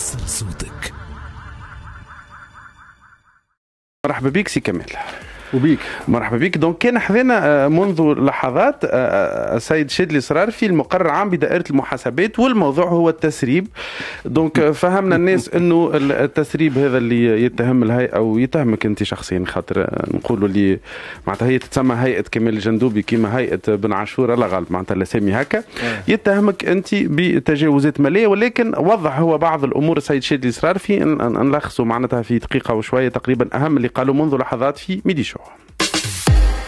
وصل صوتك مرحبا بيك سي كمال وبيك مرحبا بك دونك كان حذانا آه، منذ لحظات آه، آه، السيد شادلي صرار في المقرر العام بدائره المحاسبات والموضوع هو التسريب دونك فهمنا الناس انه التسريب هذا اللي يتهم الهيئه ويتهمك انت شخصيا خاطر نقولوا اللي معناتها هي تتسمى هيئه كمال الجندوبي كما هيئه بن عاشور الله غالب معناتها الاسامي هكا يتهمك انت بتجاوزات ماليه ولكن وضح هو بعض الامور السيد شادلي صرار في نلخصوا معناتها في دقيقه وشويه تقريبا اهم اللي قالوا منذ لحظات في ميديشو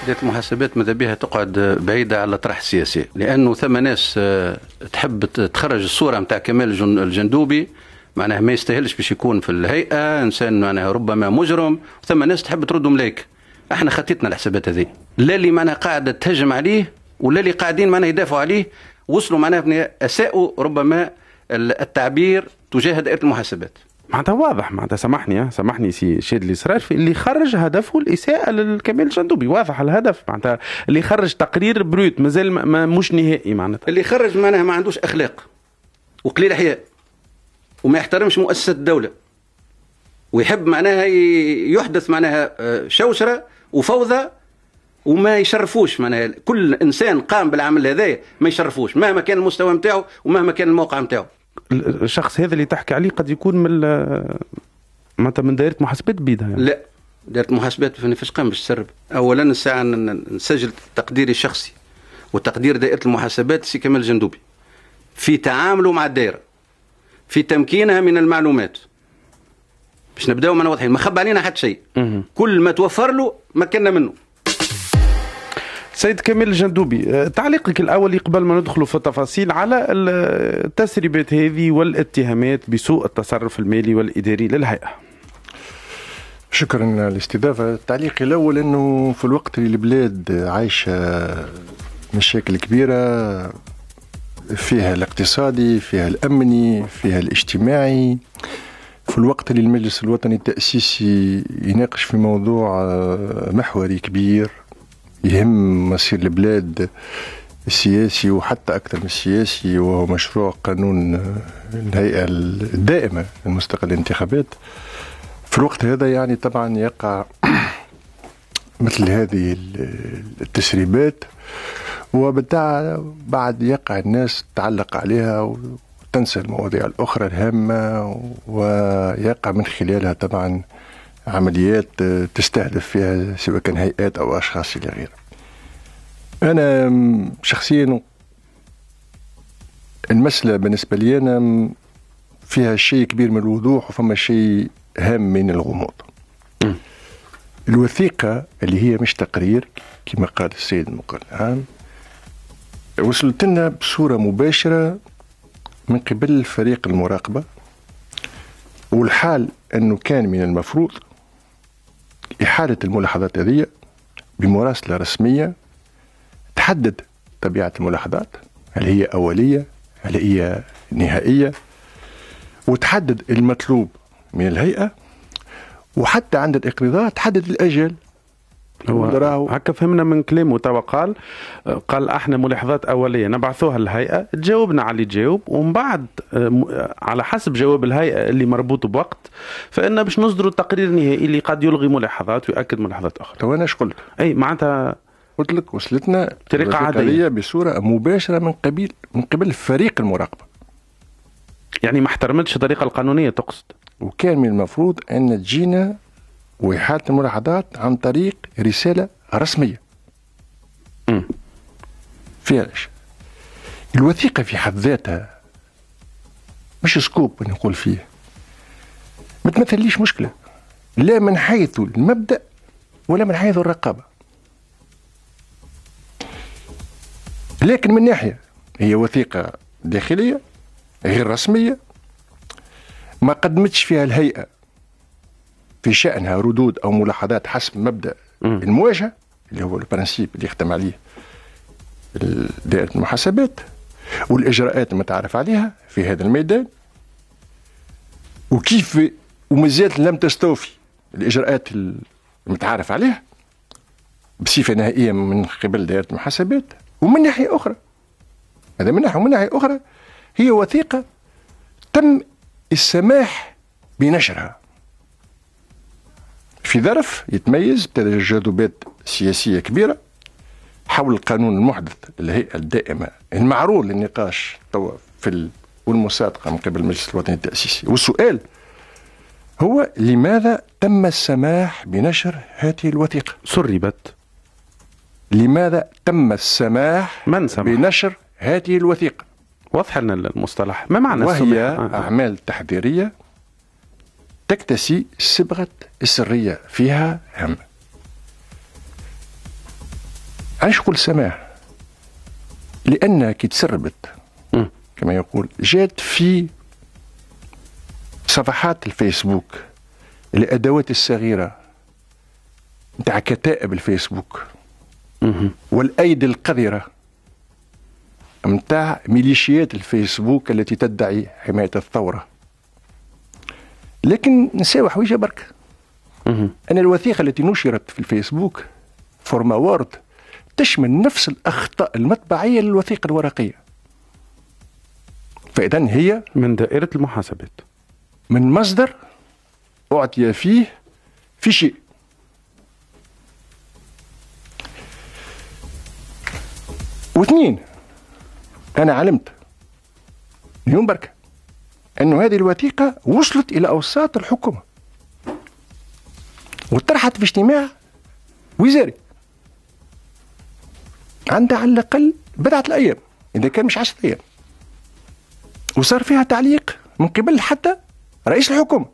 ذات المحاسبات ماذا بها تقعد بعيدة على الطرح السياسي لأنه ثم ناس آه، تحب تخرج الصورة نتاع كمال الجندوبي معناها ما يستاهلش باش يكون في الهيئة إنسان معناها ربما مجرم ثم ناس تحب ترد ملايك احنا خطيتنا الحسابات هذه لا اللي معناها قاعدة تهجم عليه ولا اللي قاعدين معناها يدافعوا عليه وصلوا معناها أساءوا ربما التعبير تجاه دائرة المحاسبات معناتها واضح معناتها سامحني سامحني سي شادلي في اللي خرج هدفه الاساءه للكمال الجندوبي واضح الهدف معناتها اللي خرج تقرير بروت مازال ما مش نهائي معناتها اللي خرج معناها ما عندوش اخلاق وقليل احياء وما يحترمش مؤسسه الدوله ويحب معناها يحدث معناها آه، شوشره وفوضى وما يشرفوش معناها كل انسان قام بالعمل هذايا ما يشرفوش مهما كان المستوى نتاعو ومهما كان الموقع نتاعو الشخص هذا اللي تحكي عليه قد يكون من معناتها من دائره محاسبات بيدها يعني. لا دائره محاسبات في قام باش تسرب اولا الساعه نسجل تقديري الشخصي وتقدير دائره المحاسبات سي كمال جندوبي في تعامله مع الدائره في تمكينها من المعلومات باش نبداو من واضحين ما خبى علينا حتى شيء كل ما توفر له مكنا منه سيد كمال الجندوبي آه، تعليقك الاول قبل ما ندخل في التفاصيل على التسريبات هذه والاتهامات بسوء التصرف المالي والاداري للهيئه شكرا على الاستضافه تعليقي الاول انه في الوقت اللي البلاد عايشه مشاكل كبيره فيها الاقتصادي فيها الامني فيها الاجتماعي في الوقت اللي المجلس الوطني التأسيسي يناقش في موضوع آه، محوري كبير يهم مصير البلاد السياسي وحتى أكثر من السياسي وهو مشروع قانون الهيئة الدائمة المستقل الانتخابات في الوقت هذا يعني طبعا يقع مثل هذه التسريبات وبالتالي بعد يقع الناس تعلق عليها وتنسى المواضيع الأخرى الهامة ويقع من خلالها طبعا عمليات آه، تستهدف فيها سواء كان هيئات أو أشخاص إلى غيره أنا شخصيا المسألة بالنسبة لي أنا فيها شيء كبير من الوضوح وفما شيء هام من الغموض الوثيقة اللي هي مش تقرير كما قال السيد المقر العام وصلت لنا بصورة مباشرة من قبل فريق المراقبة والحال أنه كان من المفروض إحالة الملاحظات هذه بمراسلة رسمية تحدد طبيعة الملاحظات هل هي أولية هل هي نهائية وتحدد المطلوب من الهيئة وحتى عند الإقراضات تحدد الأجل هو هكا فهمنا من كلامه توا قال قال احنا ملاحظات اوليه نبعثوها للهيئه تجاوبنا على اللي تجاوب ومن بعد آه، آه، على حسب جواب الهيئه اللي مربوط بوقت فان باش نصدروا التقرير النهائي اللي قد يلغي ملاحظات ويؤكد ملاحظات اخرى. تو انا قلت؟ اي معناتها قلت لك وصلتنا بطريقه عاديه بصوره مباشره من قبيل من قبل فريق المراقبه. يعني ما احترمتش الطريقه القانونيه تقصد؟ وكان من المفروض ان تجينا وإحالة الملاحظات عن طريق رسالة رسمية فيها الوثيقة في حد ذاتها مش سكوب نقول فيه ما تمثليش مشكلة لا من حيث المبدأ ولا من حيث الرقابة لكن من ناحية هي وثيقة داخلية غير رسمية ما قدمتش فيها الهيئة في شأنها ردود أو ملاحظات حسب مبدأ المواجهة اللي هو البرنسيب اللي يختم عليه دائرة المحاسبات والإجراءات المتعارف عليها في هذا الميدان وكيف ومازالت لم تستوفي الإجراءات المتعارف عليها بصفة نهائية من قبل دائرة المحاسبات ومن ناحية أخرى هذا من ناحية ومن ناحية أخرى هي وثيقة تم السماح بنشرها في ظرف يتميز بتجاذبات سياسية كبيرة حول القانون المحدث للهيئة الدائمة المعروض للنقاش توا في والمصادقة من قبل المجلس الوطني التأسيسي والسؤال هو لماذا تم السماح بنشر هذه الوثيقة سربت لماذا تم السماح من سمح؟ بنشر هذه الوثيقة واضح لنا المصطلح ما معنى وهي السماح؟ أعمال تحذيريه تكتسي صبغة السرية فيها هم علاش قلت سماح لأنها كي تسربت كما يقول جات في صفحات الفيسبوك الأدوات الصغيرة نتاع كتائب الفيسبوك والأيدي القذرة نتاع ميليشيات الفيسبوك التي تدعي حماية الثورة لكن نساو حويجه برك انا الوثيقه التي نشرت في الفيسبوك فورما وورد تشمل نفس الاخطاء المطبعيه للوثيقه الورقيه فاذا هي من دائره المحاسبات من مصدر اعطي فيه في شيء واثنين انا علمت اليوم بركه انه هذه الوثيقة وصلت إلى أوساط الحكومة وطرحت في اجتماع وزاري عندها على الأقل بضعة الأيام إذا كان مش عشرة أيام وصار فيها تعليق من قبل حتى رئيس الحكومة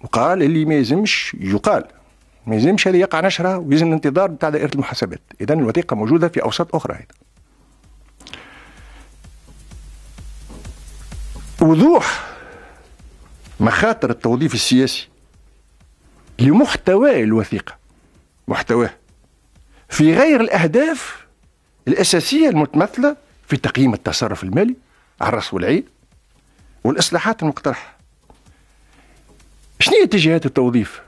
وقال اللي ما يلزمش يقال ما يلزمش هذا يقع نشرة ويلزم الانتظار بتاع دائرة المحاسبات إذا الوثيقة موجودة في أوساط أخرى أيضا وضوح مخاطر التوظيف السياسي لمحتوى الوثيقة محتواه في غير الأهداف الأساسية المتمثلة في تقييم التصرف المالي على الرأس والعين والإصلاحات المقترحة شنو هي اتجاهات التوظيف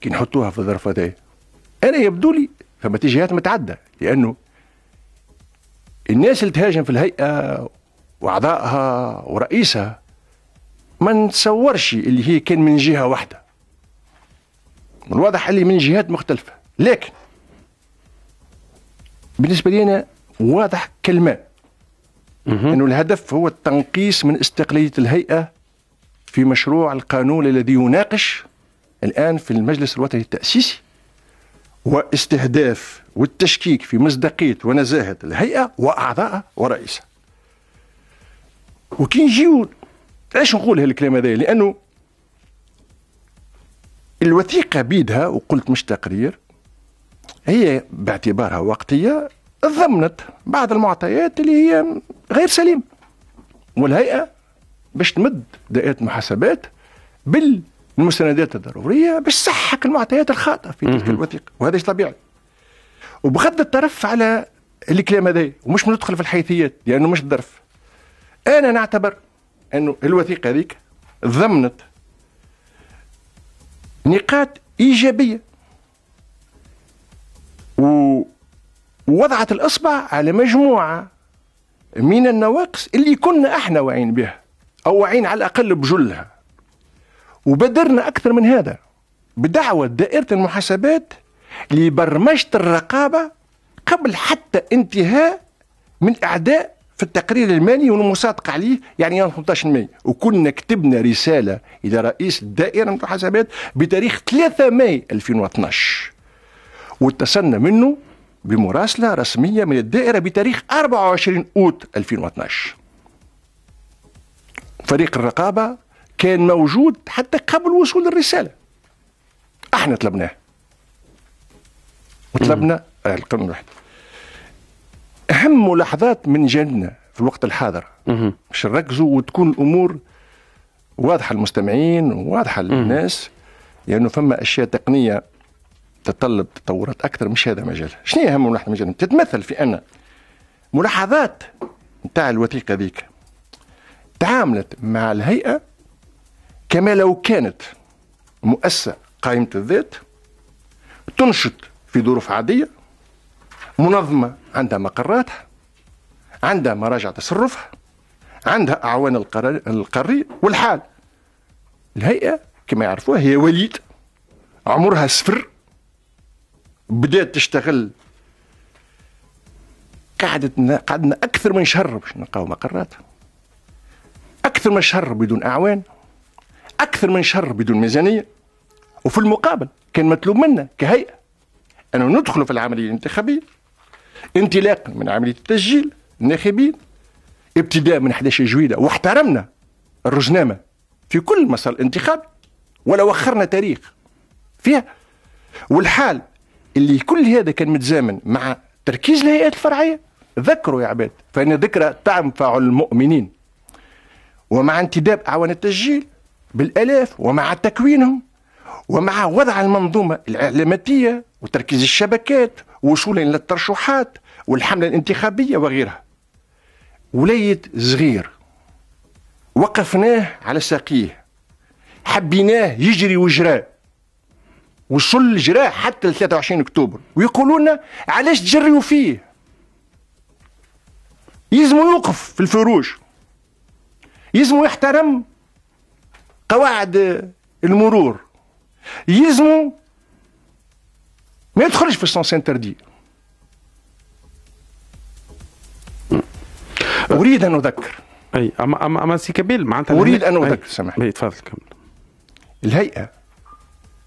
كي نحطوها في الظرف هذا أنا يبدو لي فما اتجاهات متعدة لأنه الناس اللي تهاجم في الهيئة وأعضائها ورئيسها ما نتصورش اللي هي كان من جهه واحده من الواضح اللي من جهات مختلفه لكن بالنسبه لي انا واضح كلمة انه الهدف هو التنقيص من استقلاليه الهيئه في مشروع القانون الذي يناقش الان في المجلس الوطني التاسيسي واستهداف والتشكيك في مصداقيه ونزاهه الهيئه واعضائها ورئيسها وكي نجيو علاش نقول هالكلام هذا لانه الوثيقه بيدها وقلت مش تقرير هي باعتبارها وقتيه ضمنت بعض المعطيات اللي هي غير سليمه والهيئه باش تمد دائره المحاسبات بالمستندات الضروريه باش تصحح المعطيات الخاطئه في تلك الوثيقه وهذا طبيعي وبغض الطرف على الكلام هذا ومش ندخل في الحيثيات لانه يعني مش الظرف انا نعتبر انه الوثيقه هذيك ضمنت نقاط ايجابيه ووضعت الاصبع على مجموعه من النواقص اللي كنا احنا واعين بها او واعين على الاقل بجلها وبدرنا اكثر من هذا بدعوه دائره المحاسبات لبرمجه الرقابه قبل حتى انتهاء من اعداء في التقرير المالي والمصادقة عليه يعني يوم ماي وكنا كتبنا رسالة إلى رئيس الدائرة من الحسابات بتاريخ 3 ماي 2012 واتصلنا منه بمراسلة رسمية من الدائرة بتاريخ 24 أوت 2012 فريق الرقابة كان موجود حتى قبل وصول الرسالة احنا طلبناه وطلبنا آه، القانون الوحيد أهم ملاحظات من جانبنا في الوقت الحاضر باش نركزوا وتكون الأمور واضحة للمستمعين وواضحة للناس لأنه يعني فما أشياء تقنية تتطلب تطورات أكثر مش هذا مجال شنو هي أهم ملاحظة من جانبنا تتمثل في أن ملاحظات نتاع الوثيقة ذيك تعاملت مع الهيئة كما لو كانت مؤسسة قائمة الذات تنشط في ظروف عادية منظمة عندها مقراتها عندها مراجع تصرفها عندها أعوان القاري والحال الهيئة كما يعرفوها هي وليد عمرها صفر بدات تشتغل قعدتنا قعدنا أكثر من شهر باش نلقاو مقراتها أكثر من شهر بدون أعوان أكثر من شهر بدون ميزانية وفي المقابل كان مطلوب منا كهيئة أنه ندخلوا في العملية الانتخابية انطلاقا من عمليه التسجيل الناخبين ابتداء من 11 جويلة واحترمنا الرجنامة في كل مسار الانتخاب ولا وخرنا تاريخ فيها والحال اللي كل هذا كان متزامن مع تركيز الهيئات الفرعية ذكروا يا عباد فإن ذكرى تنفع المؤمنين ومع انتداب أعوان التسجيل بالآلاف ومع تكوينهم ومع وضع المنظومة الإعلاماتية وتركيز الشبكات وصولا للترشحات والحملة الانتخابية وغيرها ولاية صغير وقفناه على ساقيه حبيناه يجري وجراه وصل الجراء حتى ل 23 اكتوبر ويقولون علاش تجريوا فيه يلزمو يوقف في الفروج يلزمو يحترم قواعد المرور يلزموا ما يدخلش في السونس انتردي اريد ان اذكر اي اما اما اما سي كبيل معناتها اريد ان اذكر سامحني تفضل كمل الهيئه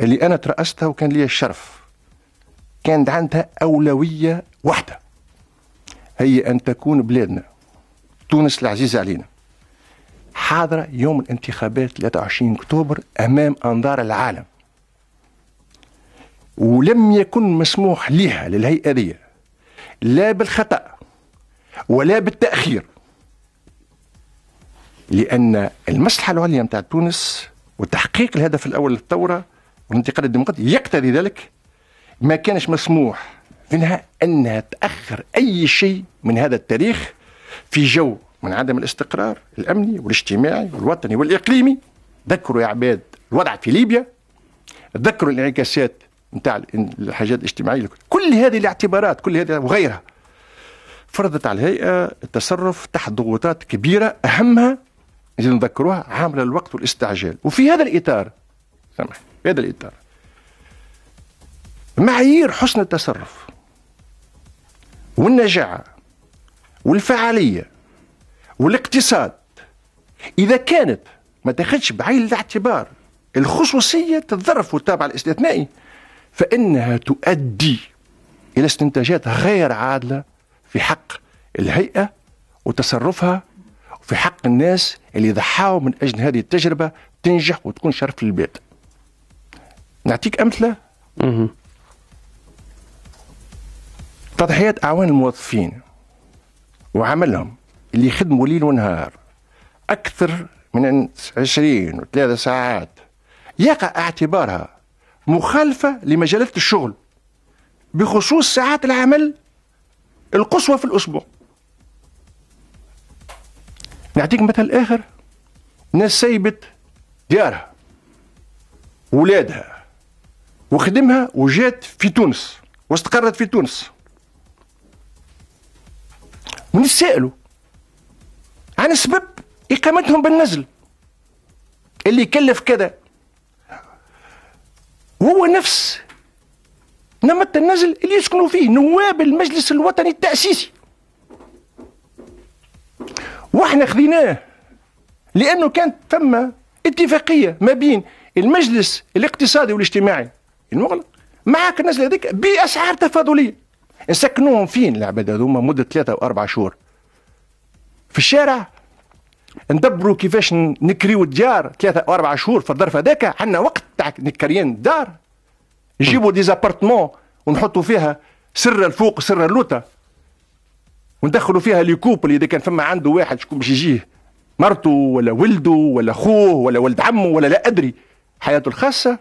اللي انا ترأستها وكان لي الشرف كان عندها اولويه واحده هي ان تكون بلادنا تونس العزيزه علينا حاضره يوم الانتخابات 23 اكتوبر امام انظار العالم ولم يكن مسموح لها للهيئة دي لا بالخطأ ولا بالتأخير لأن المصلحة العليا نتاع تونس وتحقيق الهدف الأول للثورة والانتقال الديمقراطي يقتضي ذلك ما كانش مسموح منها أنها تأخر أي شيء من هذا التاريخ في جو من عدم الاستقرار الأمني والاجتماعي والوطني والإقليمي ذكروا يا عباد الوضع في ليبيا ذكروا الانعكاسات نتاع الحاجات الاجتماعيه كل هذه الاعتبارات كل هذه وغيرها فرضت على الهيئه التصرف تحت ضغوطات كبيره اهمها اذا نذكروها عامله الوقت والاستعجال وفي هذا الاطار سامح في هذا الاطار معايير حسن التصرف والنجاعه والفعاليه والاقتصاد اذا كانت ما تاخذش بعين الاعتبار الخصوصيه تتظرف والتابع الاستثنائي فإنها تؤدي إلى استنتاجات غير عادلة في حق الهيئة وتصرفها وفي حق الناس اللي ضحاوا من أجل هذه التجربة تنجح وتكون شرف للبيت نعطيك أمثلة تضحيات أعوان الموظفين وعملهم اللي يخدموا ليل ونهار أكثر من 20 و3 ساعات يقع اعتبارها مخالفة لمجالات الشغل بخصوص ساعات العمل القصوى في الأسبوع نعطيك مثل آخر ناس سيبت ديارها ولادها وخدمها وجات في تونس واستقرت في تونس ونتسائلوا عن سبب إقامتهم بالنزل اللي كلف كذا هو نفس نمت النزل اللي يسكنوا فيه نواب المجلس الوطني التأسيسي واحنا خذيناه لانه كانت ثم اتفاقيه ما بين المجلس الاقتصادي والاجتماعي المغلق معاك النزل هذيك باسعار تفاضليه نسكنوهم فين العباد هذوما مده ثلاثه واربع شهور في الشارع ندبروا كيفاش نكريو الديار ثلاثه واربع شهور في الظرف هذاك عندنا وقت تاع نكريان دار يجيبوا دي زابارتمون ونحطوا فيها سر الفوق سر اللوطه وندخلوا فيها لي كوبل اذا كان فما عنده واحد شكون باش يجيه مرته ولا ولده ولا خوه ولا ولد عمه ولا لا ادري حياته الخاصه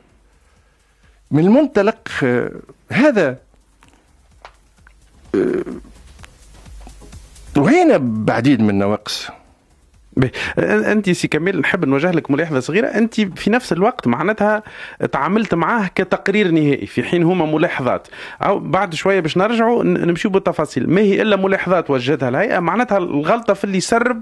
من المنطلق آه، هذا رهينا آه، بعديد من النواقص انت سي كمال نحب نوجه لك ملاحظه صغيره انت في نفس الوقت معناتها تعاملت معاه كتقرير نهائي في حين هما ملاحظات او بعد شويه باش نرجعوا نمشيو بالتفاصيل ما هي الا ملاحظات وجهتها الهيئه معناتها الغلطه في اللي سرب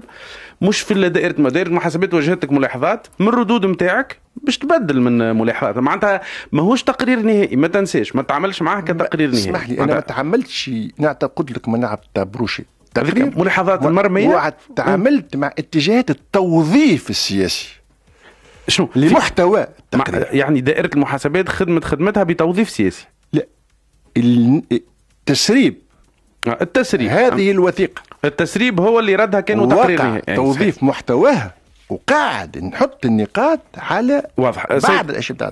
مش في دائره ما دائره المحاسبات وجهتك ملاحظات من الردود نتاعك باش تبدل من ملاحظات معناتها ماهوش تقرير نهائي ما تنساش ما تعاملش معاه كتقرير نهائي اسمح لي انا ما تعاملتش نعتقد لك ما نعطى بروشي تذكر ملاحظات مرميه تعاملت مع اتجاهات التوظيف السياسي شنو لمحتوى التقرير يعني دائره المحاسبات خدمت خدمتها بتوظيف سياسي لا التسريب آه، التسريب هذه الوثيقه التسريب هو اللي ردها كانوا تقريريه توظيف محتواها وقاعد نحط النقاط على واضح آه، بعض الاشياء